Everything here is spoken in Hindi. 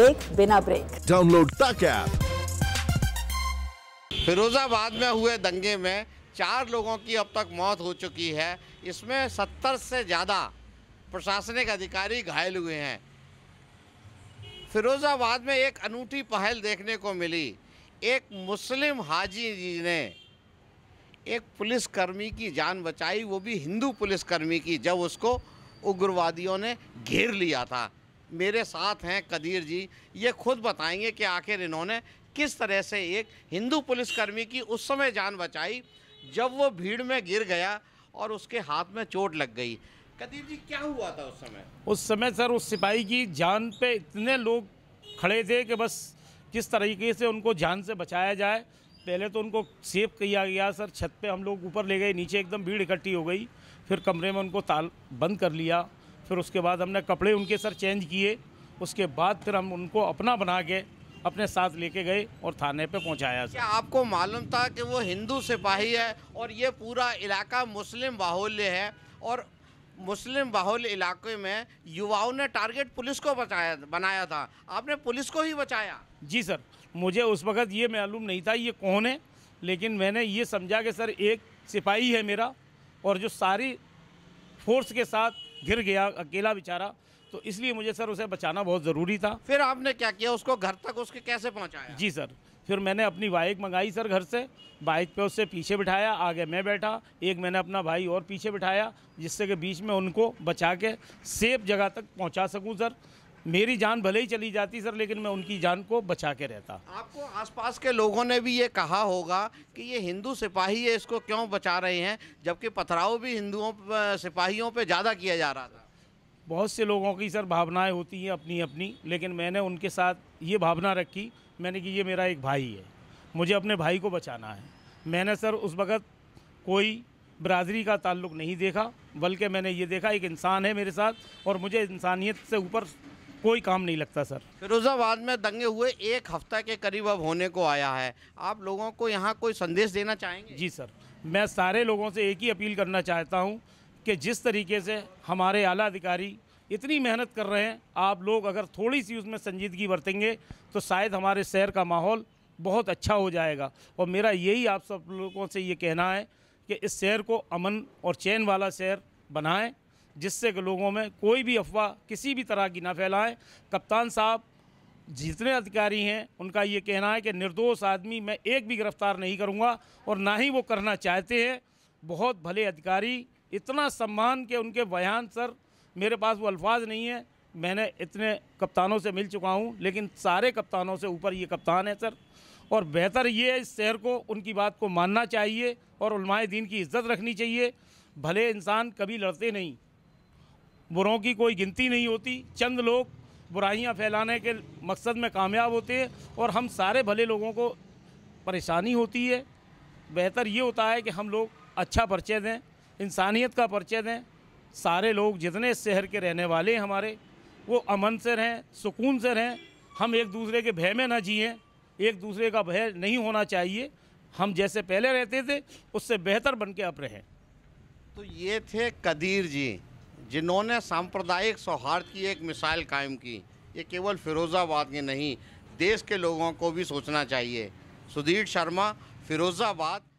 ब्रेक बिना ब्रेक डाउनलोड तक ऐप फिरोजाबाद में हुए दंगे में चार लोगों की अब तक मौत हो चुकी है इसमें सत्तर से ज़्यादा प्रशासनिक अधिकारी घायल हुए हैं फिरोजाबाद में एक अनूठी पहल देखने को मिली एक मुस्लिम हाजी जी ने एक पुलिसकर्मी की जान बचाई वो भी हिंदू पुलिसकर्मी की जब उसको उग्रवादियों ने घेर लिया था मेरे साथ हैं कदीर जी ये खुद बताएंगे कि आखिर इन्होंने किस तरह से एक हिंदू पुलिसकर्मी की उस समय जान बचाई जब वो भीड़ में गिर गया और उसके हाथ में चोट लग गई कदीर जी क्या हुआ था उस समय उस समय सर उस सिपाही की जान पे इतने लोग खड़े थे कि बस किस तरीके से उनको जान से बचाया जाए पहले तो उनको सेफ किया गया सर छत पे हम लोग ऊपर ले गए नीचे एकदम भीड़ इकट्ठी हो गई फिर कमरे में उनको ताल बंद कर लिया फिर उसके बाद हमने कपड़े उनके सर चेंज किए उसके बाद फिर हम उनको अपना बना के अपने साथ लेके गए और थाने पे पहुंचाया क्या आपको मालूम था कि वो हिंदू सिपाही है और ये पूरा इलाका मुस्लिम बाहुल्य है और मुस्लिम बाहुल्य इलाके में युवाओं ने टारगेट पुलिस को बचाया बनाया था आपने पुलिस को ही बचाया जी सर मुझे उस वक़्त ये मालूम नहीं था ये कौन है लेकिन मैंने ये समझा कि सर एक सिपाही है मेरा और जो सारी फोर्स के साथ गिर गया अकेला बेचारा तो इसलिए मुझे सर उसे बचाना बहुत ज़रूरी था फिर आपने क्या किया उसको घर तक उसके कैसे पहुँचाया जी सर फिर मैंने अपनी बाइक मंगाई सर घर से बाइक पे उससे पीछे बिठाया आगे मैं बैठा एक मैंने अपना भाई और पीछे बिठाया जिससे कि बीच में उनको बचा के सेफ जगह तक पहुंचा सकूं सर मेरी जान भले ही चली जाती सर लेकिन मैं उनकी जान को बचा के रहता आपको आसपास के लोगों ने भी ये कहा होगा कि ये हिंदू सिपाही है इसको क्यों बचा रहे हैं जबकि पथराव भी हिंदुओं सिपाहियों पे ज़्यादा किया जा रहा था बहुत से लोगों की सर भावनाएं होती हैं अपनी अपनी लेकिन मैंने उनके साथ ये भावना रखी मैंने कि ये मेरा एक भाई है मुझे अपने भाई को बचाना है मैंने सर उस वक़्त कोई बरादरी का ताल्लुक नहीं देखा बल्कि मैंने ये देखा एक इंसान है मेरे साथ और मुझे इंसानियत से ऊपर कोई काम नहीं लगता सर फिरोजाबाद में दंगे हुए एक हफ्ता के करीब अब होने को आया है आप लोगों को यहाँ कोई संदेश देना चाहेंगे जी सर मैं सारे लोगों से एक ही अपील करना चाहता हूँ कि जिस तरीके से हमारे आला अधिकारी इतनी मेहनत कर रहे हैं आप लोग अगर थोड़ी सी उसमें संजीदगी बरतेंगे तो शायद हमारे शहर का माहौल बहुत अच्छा हो जाएगा और मेरा यही आप सब लोगों से ये कहना है कि इस शहर को अमन और चैन वाला शहर बनाएं जिससे कि लोगों में कोई भी अफवाह किसी भी तरह की ना फैलाएं कप्तान साहब जितने अधिकारी हैं उनका ये कहना है कि निर्दोष आदमी मैं एक भी गिरफ्तार नहीं करूँगा और ना ही वो करना चाहते हैं बहुत भले अधिकारी इतना सम्मान के उनके बयान सर मेरे पास वो अल्फाज नहीं है मैंने इतने कप्तानों से मिल चुका हूँ लेकिन सारे कप्तानों से ऊपर ये कप्तान है सर और बेहतर ये है इस शहर को उनकी बात को मानना चाहिए और दीन की इज्जत रखनी चाहिए भले इंसान कभी लड़ते नहीं बुरों की कोई गिनती नहीं होती चंद लोग बुराइयां फैलाने के मकसद में कामयाब होते हैं और हम सारे भले लोगों को परेशानी होती है बेहतर ये होता है कि हम लोग अच्छा परिचय दें इंसानियत का परिचय दें सारे लोग जितने शहर के रहने वाले हैं हमारे वो अमन से रहें सुकून से रहें हम एक दूसरे के भय में ना जिए एक दूसरे का भय नहीं होना चाहिए हम जैसे पहले रहते थे उससे बेहतर बन के अप रहें तो ये थे कदीर जी जिन्होंने सांप्रदायिक सौहार्द की एक मिसाल कायम की ये केवल फिरोज़ाबाद के नहीं देश के लोगों को भी सोचना चाहिए सुधीर शर्मा फिरोज़ाबाद